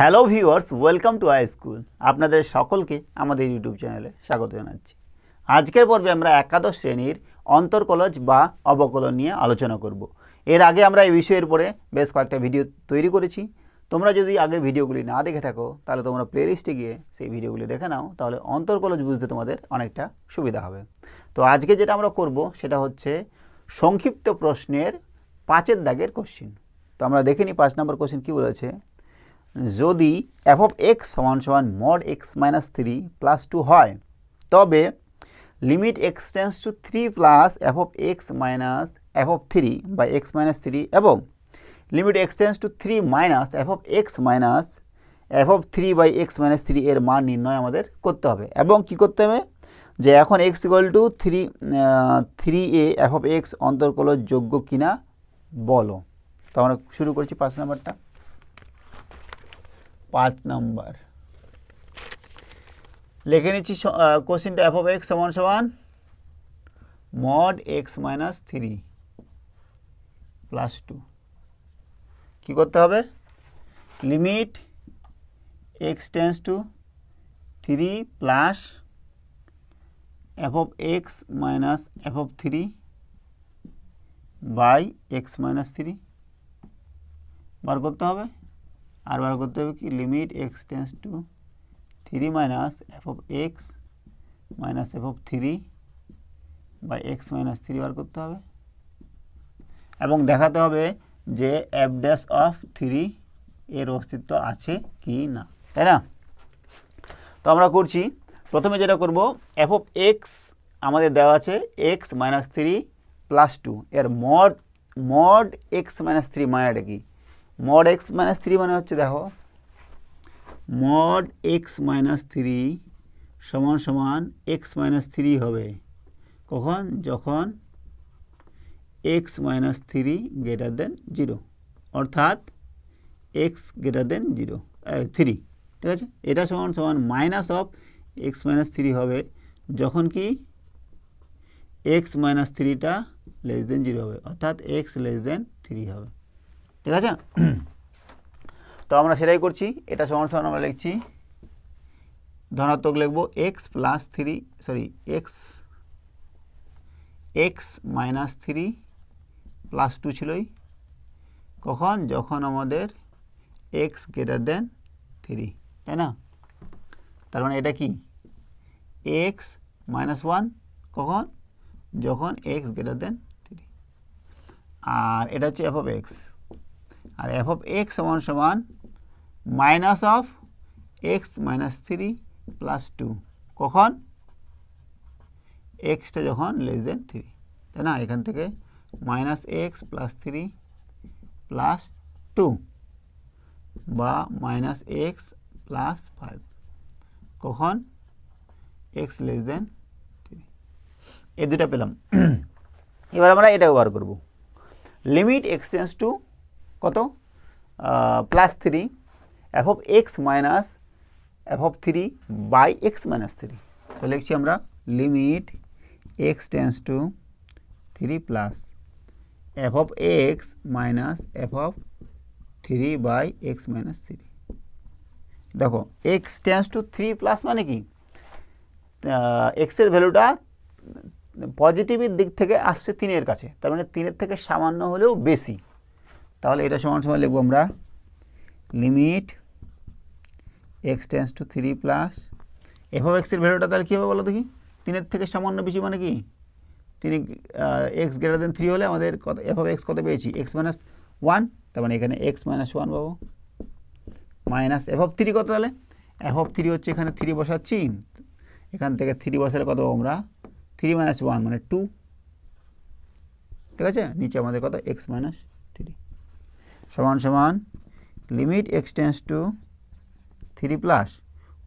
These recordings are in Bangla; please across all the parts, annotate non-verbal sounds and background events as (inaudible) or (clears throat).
Hello viewers welcome to I school আপনাদের সকলকে আমাদের ইউটিউব চ্যানেলে স্বাগত জানাচ্ছি আজকের পর্বে আমরা একাদশ শ্রেণীর অন্তর্কলজ বা অবকলন নিয়ে আলোচনা করব। এর আগে আমরা এই বিষয়ের উপরে বেশ কয়েকটা ভিডিও তৈরি করেছি তোমরা যদি আগের ভিডিওগুলি না দেখে থাকো তাহলে তোমরা প্লেলিস্টে গিয়ে সেই ভিডিওগুলি দেখে নাও তাহলে অন্তর্কলজ বুঝতে তোমাদের অনেকটা সুবিধা হবে তো আজকে যেটা আমরা করব সেটা হচ্ছে সংক্ষিপ্ত প্রশ্নের পাঁচের দাগের কোশ্চিন তো আমরা দেখে নিই পাঁচ নম্বর কোশ্চিন কী বলেছে যদি এফ অফ এক্স সমান সমান mod x minus three plus two হয় তবে limit x tends to three plus f of x minus f of three বা এক্স মাইনাস থ্রি এবং limit x tends to three minus f of x minus f of three by x minus three এর মান নির্ণয় আমাদের করতে হবে এবং কি করতে হবে যে এখন x equal to three three এ এফ অফ এক্স অন্তর্কল যোগ্য কিনা বলো তো আমরা শুরু করছি পাঁচ নাম্বারটা পাঁচ নম্বর লিখে নিচ্ছি কোশ্চিনটা এফ অফ এক্স সমান সমান mod x minus three plus two কী করতে হবে limit x tends to three plus f of x minus f of three by x minus three বার করতে হবে আর বার করতে হবে কি limit x tends to three minus f of x minus f of three by x minus three বার করতে হবে এবং দেখাতে হবে যে এফ ড্যাস অফ থ্রি এর অস্তিত্ব আছে কি না তাই না তো আমরা করছি প্রথমে যেটা করব এফ অফ এক্স আমাদের দেওয়া আছে x minus three plus two এর mod mod x minus three মানেটা কি মড এক্স মাইনাস থ্রি মানে হচ্ছে দেখো মড এক্স মাইনাস থ্রি সমান সমান এক্স মাইনাস থ্রি হবে কখন যখন x minus three greater than zero অর্থাৎ x greater than zero three ঠিক আছে এটা সমান সমান minus of x minus three হবে যখন কি এক্স মাইনাস থ্রিটা লেস দেন জিরো হবে অর্থাৎ এক্স লেস দেন থ্রি হবে ঠিক আছে তো আমরা সেটাই করছি এটা সমর্থন আমরা লিখছি ধনাত্মক লিখবো x plus three sorry x x minus three plus two ছিলই কখন যখন আমাদের এক্স গ্রেটার দেন থ্রি তাই না তার মানে এটা কি এক্স মাইনাস ওয়ান কখন যখন এক্স গ্রেটার দেন থ্রি আর এটা হচ্ছে এফ অফ এক্স আর এফ অফ এক্স সমান সমান minus of x minus three plus two কখন এক্সটা যখন লেস দেন থ্রি তাই না এখান থেকে minus x plus three plus two বা মাইনাস এক্স প্লাস ফাইভ কখন এক্স লেস দেন থ্রি এই দুটা পেলাম (clears throat) এবার আমরা এটা ব্যবহার করব লিমিট এক্সচেঞ্জ টু কত plus three f of x minus f of three by x minus three তো লিখছি আমরা limit x tends to three plus f x minus f of three by x minus three দেখো x tends to three plus মানে কি এক্সের ভ্যালুটা পজিটিভের দিক থেকে আসছে তিনের কাছে তার মানে তিনের থেকে সামান্য হলেও বেশি তাহলে এটা সমান সময় লিখব আমরা limit x tends to three plus f of এক্সের ভ্যালুটা তাহলে কী হবে বলো দেখি তিনের থেকে সামান্য বেশি মানে কি তিনি এক্স গ্রেটার দেন থ্রি হলে আমাদের কত এফ অফ এক্স কত পেয়েছি এক্স মাইনাস ওয়ান তার মানে এখানে এক্স মাইনাস ওয়ান পাবো মাইনাস এফ অফ থ্রি কত তাহলে এফ অফ থ্রি হচ্ছে এখানে থ্রি বসাচ্ছি এখান থেকে থ্রি বসালে কত পাবো আমরা থ্রি মাইনাস ওয়ান মানে টু ঠিক আছে নিচে আমাদের কত এক্স মাইনাস সমান সমান limit x tends to three plus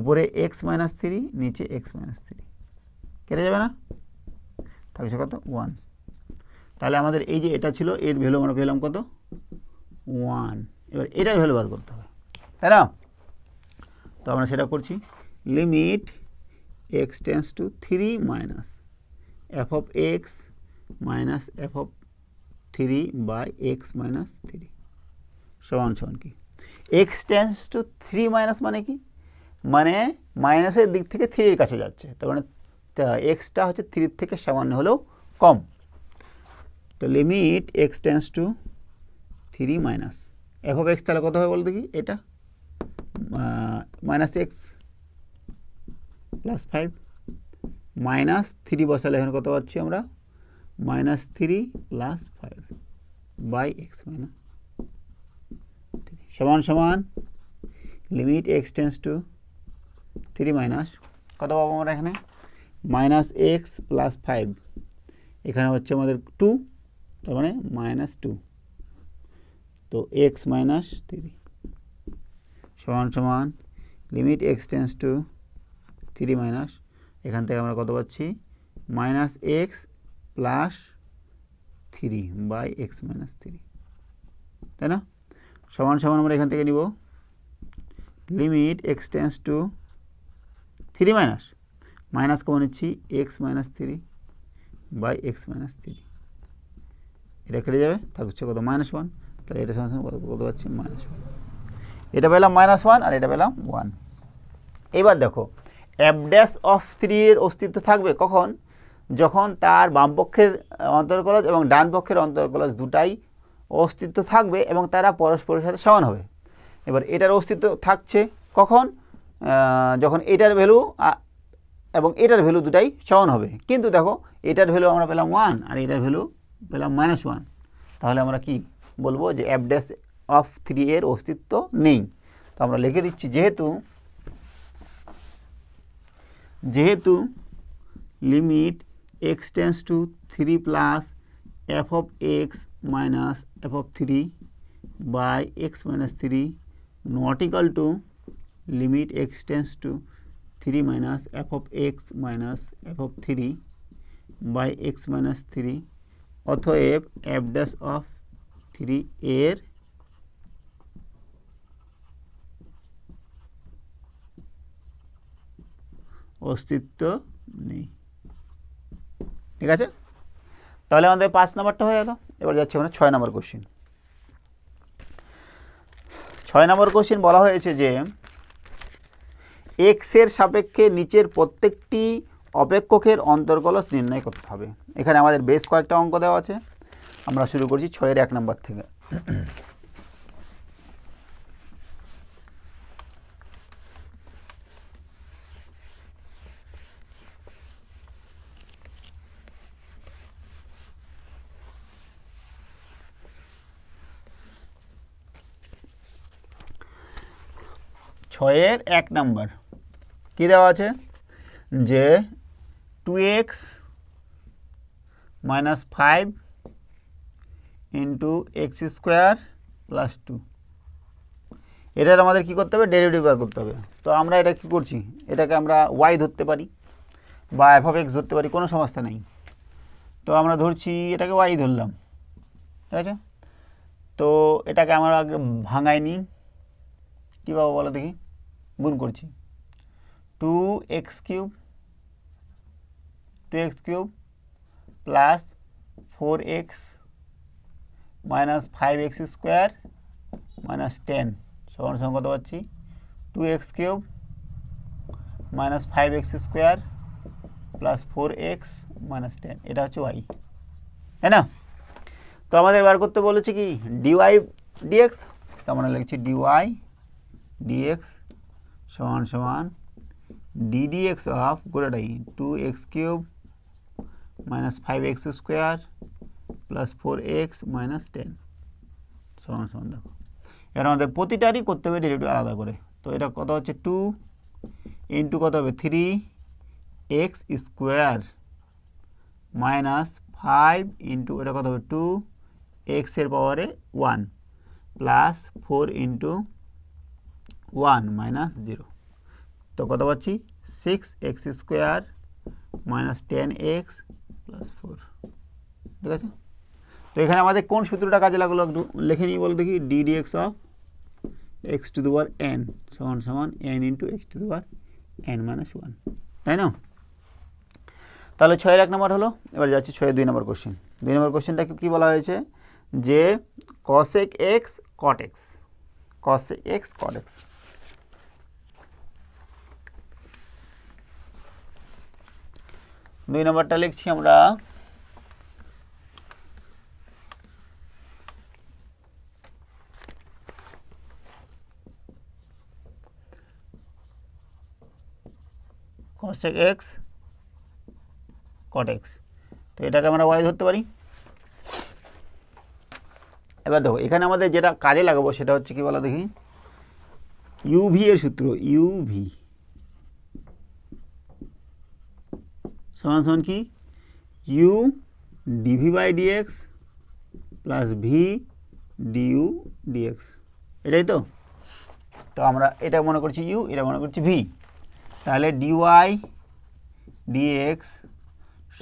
উপরে এক্স মাইনাস থ্রি নিচে এক্স মাইনাস থ্রি কেটে যাবে না থাকছে কত ওয়ান তাহলে আমাদের এই যে এটা ছিল এর ভ্যালু আমরা পেলাম কত ওয়ান এবার এটার ভ্যালু বার করতে হবে তাই না তো আমরা সেটা করছি limit x tends to three minus f of x minus f of three by x minus three সমান সমান কি x tends to three minus মানে কি মানে মাইনাসের দিক থেকে থ্রির কাছে যাচ্ছে তার মানে এক্সটা হচ্ছে থ্রির থেকে সামান্য হলেও কম তো limit x tends to three minus f of x তাহলে কত হবে বলতে কি এটা minus x plus five minus three বসালে এখানে কত পাচ্ছি আমরা minus three plus five by x minus সমান সমান limit x tends to three minus কত পাবো আমরা এখানে মাইনাস এক্স প্লাস ফাইভ এখানে হচ্ছে আমাদের টু তার মানে মাইনাস টু তো এক্স মাইনাস থ্রি সমান সমান limit x tends to three minus এখান থেকে আমরা কত পাচ্ছি minus x plus three by x minus three তাই না সমান সমান আমরা এখান থেকে নিব limit x tends to three minus minus common নিচ্ছি x minus three by x minus three এটা কেটে যাবে থাকছে কত মাইনাস ওয়ান তাহলে এটা সমান কত কত পাচ্ছি মাইনাস এটা পেলাম মাইনাস ওয়ান আর এটা পেলাম ওয়ান এবার দেখো অ্যাপ অফ থ্রি এর অস্তিত্ব থাকবে কখন যখন তার বামপক্ষের অন্তর্কলজ এবং ডান পক্ষের অন্তর্কলজ দুটাই অস্তিত্ব থাকবে এবং তারা পরস্পরের সাথে সমান হবে এবার এটার অস্তিত্ব থাকছে কখন যখন এটার ভ্যালু এবং এটার ভ্যালু দুটাই সমান হবে কিন্তু দেখো এটার ভ্যালু আমরা পেলাম ওয়ান আর এটার ভ্যালু পেলাম মাইনাস ওয়ান তাহলে আমরা কি বলবো যে অ্যাপ অফ থ্রি এর অস্তিত্ব নেই তো আমরা লিখে দিচ্ছি যেহেতু যেহেতু limit x tends to three plus f of x minus f of three by x minus three not equal to limit x tends to three minus f of x minus f of three by x minus three অথএব এফ ড্যাশ অফ থ্রি এর অস্তিত্ব নেই ঠিক আছে তাহলে আমাদের পাঁচ নম্বরটা হয়ে গেল এবার যাচ্ছে আমরা ছয় নম্বর কোশ্চিন ছয় নম্বর কোশ্চিন বলা হয়েছে যে এক্সের সাপেক্ষে নিচের প্রত্যেকটি অপেক্ষকের অন্তর্গলস নির্ণয় করতে হবে এখানে আমাদের বেশ কয়েকটা অঙ্ক দেওয়া আছে আমরা শুরু করছি ছয়ের এক নম্বর থেকে ছয়ের এক নাম্বার কী দেওয়া আছে যে two x minus five into x square plus two এটার আমাদের কী করতে হবে ডেলিভারি বার করতে হবে তো আমরা এটা কি করছি এটাকে আমরা ওয়াই ধরতে পারি বা এফ অফ এক্স ধরতে পারি কোনো সমস্যা নেই তো আমরা ধরছি এটাকে ওয়াই ধরলাম ঠিক আছে তো এটাকে আমরা আগে ভাঙাইনি কী পাবো বলো দেখি গুণ করছি two x cube two x cube plus four x minus five x square minus ten সমান সংখ্যা পাচ্ছি two x cube minus five x square plus four x minus ten এটা হচ্ছে ওয়াই তাই না তো আমাদের বার করতে বলেছি কি ডিওয়াই ডিএক্স তো আমরা লিখছি ডিওয়াই ডিএক্স সমান সমান ডিডি এক্স অফ গোটাটাই two x cube minus five x square plus four x minus ten সমান সমান দেখো এর আমাদের প্রতিটারই করতে হবে ডেরিভেটিভ আলাদা করে তো এটা কত হচ্ছে টু ইন্টু কত হবে three x square minus five into এটা কত হবে টু এক্সের পাওয়ারে one plus four into one minus zero তো কত পাচ্ছি six x square minus ten x plus four ঠিক আছে তো এখানে আমাদের কোন সূত্রটা কাজে লাগলো একটু লিখে নিই বলো দেখি d d x of x to the power n সমান সমান n into x to the power n minus one তাই না তাহলে ছয়ের এক নম্বর হলো এবার যাচ্ছি ছয়ের দুই নম্বর কোশ্চেন দুই নম্বর কোশ্চেনটা কী বলা হয়েছে যে cosec x x cosec x x দুই নম্বরটা লিখছি আমরা এক্স x cot তো এটাকে আমরা y ধরতে পারি এবার দেখো এখানে আমাদের যেটা কাজে লাগাবো সেটা হচ্ছে কি বলো দেখি ইউভি এর সূত্র ইউভি সমান সমান কি u dv by dx plus v du dx এটাই তো তো আমরা এটা মনে করছি ইউ এটা মনে করছি ভি তাহলে ডিওয়াই ডিএক্স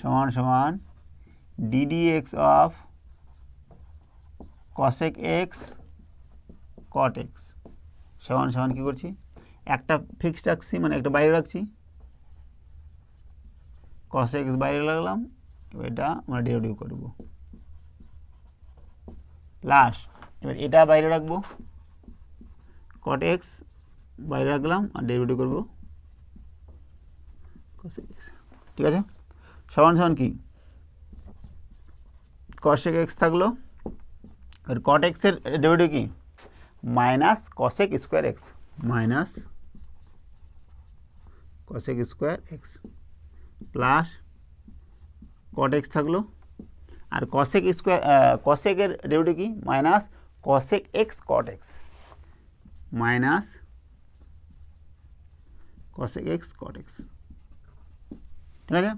সমান সমান d dx of cosec x cot x সমান সমান কী করছি একটা ফিক্সড রাখছি মানে একটা বাইরে রাখছি কস এক্স বাইরে লাগলাম এবার এটা আমরা ডেরিভেটিভ করব প্লাস এবার এটা বাইরে রাখবো কট এক্স বাইরে রাখলাম আর ডেরিভেটিভ করব কস এক্স ঠিক আছে সমান সমান কি কসেক এক্স থাকলো এবার কট এক্সের ডেরিভেটিভ কি minus cosec square x minus cosec square x plus cot x থাকলো আর কসেক স্কোয়ার কসেকের ডেরিভেটিভ কি minus cosec x cot x minus cosec x cot x ঠিক আছে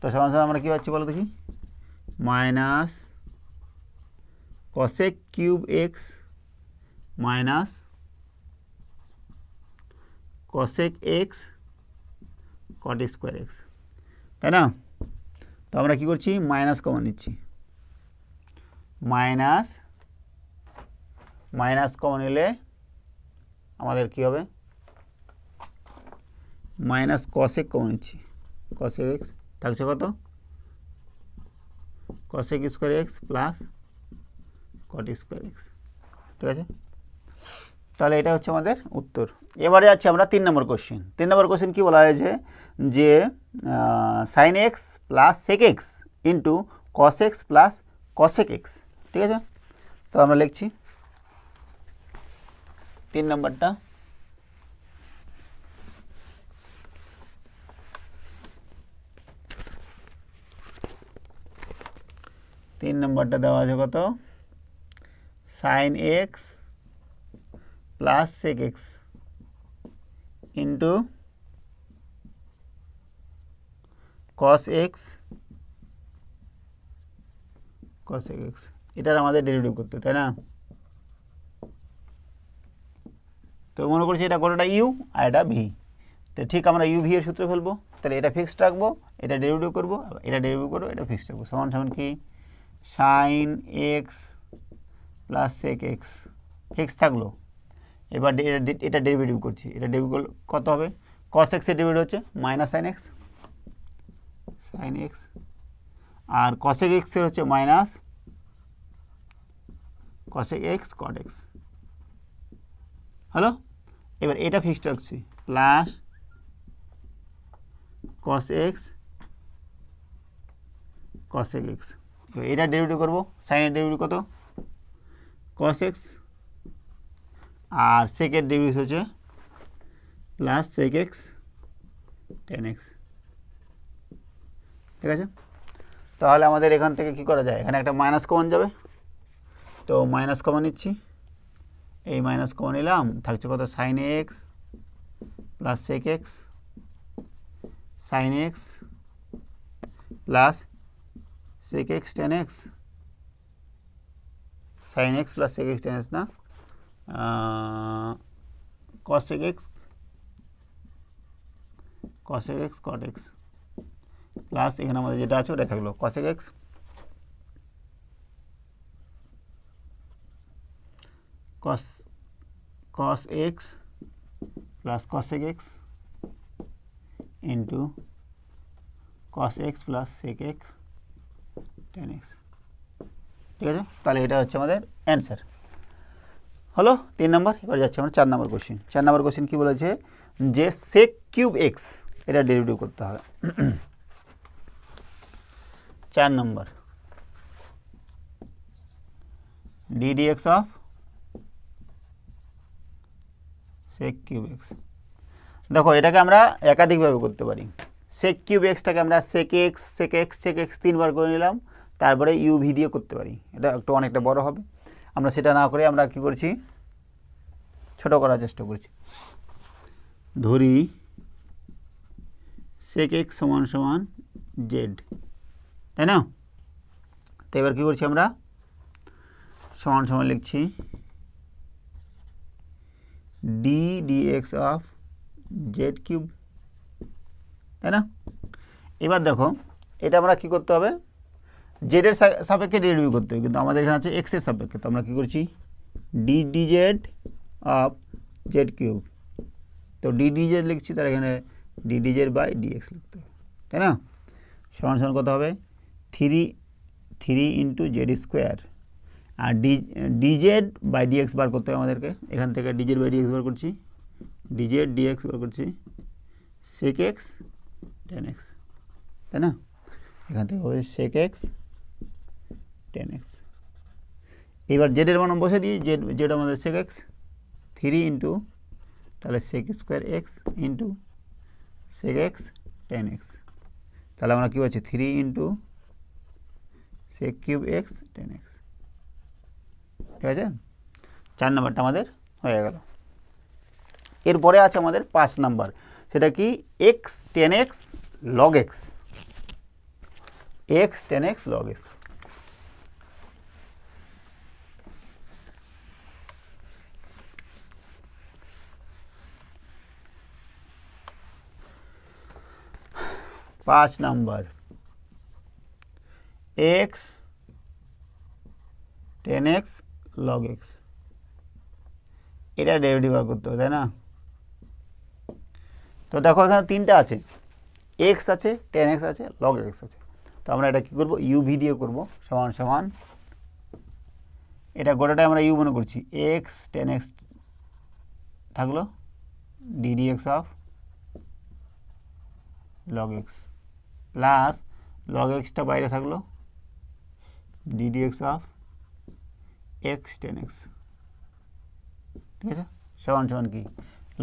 তো সমান সমান আমরা কী পাচ্ছি বলো দেখি minus cosec cube x minus cosec x cot square x তাই না তো আমরা কী করছি মাইনাস কমন নিচ্ছি মাইনাস মাইনাস কমন এলে আমাদের কি হবে মাইনাস কসেক কমন নিচ্ছি কসেক এক্স থাকছে কত cosec square x plus cot square x ঠিক আছে তাহলে এটা হচ্ছে আমাদের উত্তর এবারে যাচ্ছি আমরা তিন নম্বর কোশ্চেন তিন নম্বর কোশ্চেন কী বলা হয়েছে যে sine x plus sec x into cos x plus cosec x ঠিক আছে তো আমরা লিখছি তিন নম্বরটা তিন নম্বরটা দেওয়া আছে কত sine x plus sec x into cos x cos x এটার আমাদের ডেরিভেটিভ করতে তাই না তো মনে করছি এটা কোনোটা ইউ আর এটা ভি তো ঠিক আমরা ইউ ভি এর সূত্রে ফেলবো তাহলে এটা ফিক্সড রাখবো এটা ডেরিভেটিভ করবো এটা ডেরিভেটিভ করবো এটা ফিক্সড রাখবো সমান সমান কি sine x plus sec x fix থাকলো এবার এটা ডেরিভেটিভ করছি এটা ডেরিভ কত হবে কস এক্সের ডেরিভেটিভ হচ্ছে minus sine x sine x আর কসেক এক্সের হচ্ছে minus cosec x cot x hello এবার এটা ফিক্সড রাখছি plus cos x cosec x এবার এটা ডেরিভেটিভ করবো সাইনের ডেরিভেটিভ কত কস এক্স আর সেকের ডিগ্রি হচ্ছে plus sec x tan x ঠিক আছে তাহলে আমাদের এখান থেকে কি করা যায় এখানে একটা মাইনাস কমন যাবে তো মাইনাস কমন নিচ্ছি এই মাইনাস কমন নিলাম থাকছে কত sine x plus sec x sine x plus sec x tan x sine x plus sec x tan x না cosec x cosec x cot x plus एखे हमारे जेटा आटे थकल cosec x cos cos x plus cosec x into cos x plus sec x tan x ठीक है तेल ये हमारे अन्सार হলো তিন নম্বর এবার যাচ্ছে আমরা চার নম্বর কোশ্চিন চার নম্বর কোশ্চিন কী বলেছে যে সেক কিউব এক্স এটা ডেলিভারি করতে হবে চার number ddx of sec cube x দেখো এটাকে আমরা একাধিকভাবে করতে পারি sec কিউব এক্সটাকে আমরা sec x sec x sec x তিনবার করে নিলাম তারপরে u v দিয়ে করতে পারি এটা একটু অনেকটা বড় হবে আমরা সেটা না করে আমরা কি করছি ছোট করার চেষ্টা করছি ধরি সেক এক্স সমান সমান জেড তাই না তো এবার কী করছি আমরা সমান সমান লিখছি d d x of z cube তাই না এবার দেখো এটা আমরা কি করতে হবে জেডের সাপেক্ষে ডেরিভেটিভ করতে হবে কিন্তু আমাদের এখানে আছে এক্সের সাপেক্ষে তো আমরা কী করছি d d z of z cube তো ডি ডি জেড লিখছি তার এখানে d d z by d x লিখতে হবে তাই না সমান সমান কত হবে three three into z square আর ডি ডিজেড বাই ডিএক্স বার করতে হবে আমাদেরকে এখান থেকে ডিজেড বাই ডিএক্স বার করছি ডিজেড ডিএক্স বার করছি সেক এক্স টেন এক্স তাই না এখান থেকে হবে সেক এক্স টেন এক্স এবার জেডের মান বসে দিই জেড জেড আমাদের সেক এক্স থ্রি ইন্টু তাহলে sec square x into sec x tan x তাহলে আমরা কী বলছি three into sec cube x tan x ঠিক আছে চার নম্বরটা আমাদের হয়ে গেল এরপরে আছে আমাদের পাঁচ নাম্বার সেটা কি x tan x log x x tan x log x পাঁচ number x tan x log x এটা ডেরিভেটিভ বার করতে হবে তাই না তো দেখো এখানে তিনটা আছে এক্স আছে টেন এক্স আছে লগ এক্স আছে তো আমরা এটা কি করব ইউভি দিয়ে করবো সমান সমান এটা গোটাটাই আমরা ইউ মনে করছি এক্স টেন এক্স থাকলো d d x of log x plus log এক্সটা বাইরে থাকলো d d x of x tan x ঠিক আছে সমান সমান কি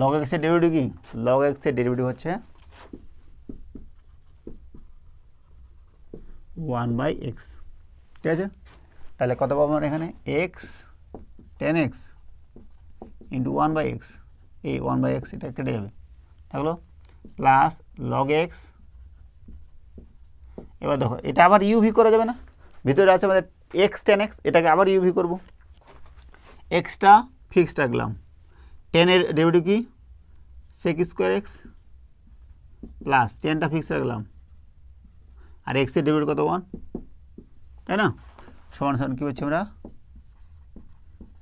লগ এক্সের ডেরিভেটিভ কি লগ এক্সের ডেরিভেটিভ হচ্ছে ওয়ান বাই এক্স ঠিক আছে তাহলে কত পাবো আমরা এখানে x tan x into one by x এই ওয়ান বাই এক্স এটা কেটে যাবে থাকলো প্লাস লগ এক্স এবার দেখো এটা আবার ইউভি করা যাবে না ভিতরে আছে আমাদের এক্স টেন এক্স এটাকে আবার ইউভি করবো এক্সটা ফিক্সড রাখলাম টেনের ডেভিটিভ কি সেক স্কোয়ার এক্স প্লাস টেনটা ফিক্স রাখলাম আর এক্সের ডেভিট কত ওয়ান তাই না সমান সমান কী হচ্ছে আমরা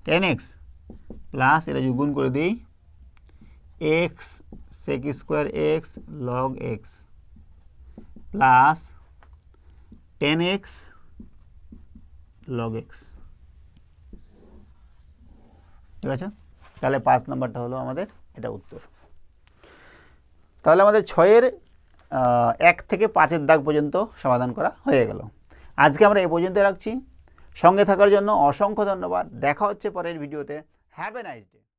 টেন এক্স প্লাস এটা যদি গুণ করে দিই x sec square x log x plus tan x log x ঠিক আছে তাহলে পাঁচ নম্বরটা হলো আমাদের এটা উত্তর তাহলে আমাদের ছয়ের এক থেকে পাঁচের দাগ পর্যন্ত সমাধান করা হয়ে গেল আজকে আমরা এ পর্যন্ত রাখছি সঙ্গে থাকার জন্য অসংখ্য ধন্যবাদ দেখা হচ্ছে পরের ভিডিওতে হ্যাভ এ নাইস ডে